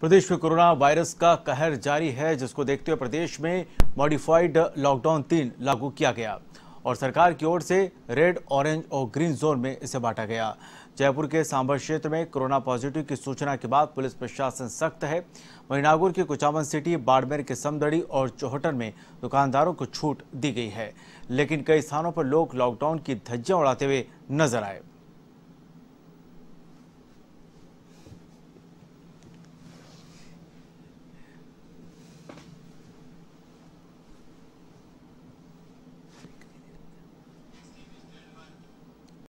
प्रदेश में corona virus का कहर जारी है जिसको देखते हुए प्रदेश में मॉडिफाइड लॉकडाउन तीन लागू किया गया और सरकार की ओर से रेड ऑरेंज और ग्रीन जोन में इसे बांटा गया जयपुर के सांभर क्षेत्र में कोरोना पॉजिटिव की सूचना के बाद पुलिस प्रशासन सख्त है वहीं नागौर के कुचामन सिटी बाड़मेर के समदड़ी और चौहटन में दुकानदारों को छूट दी गई है लेकिन कई स्थानों पर लोग लॉकडाउन की धज्जियां उड़ाते हुए नजर आए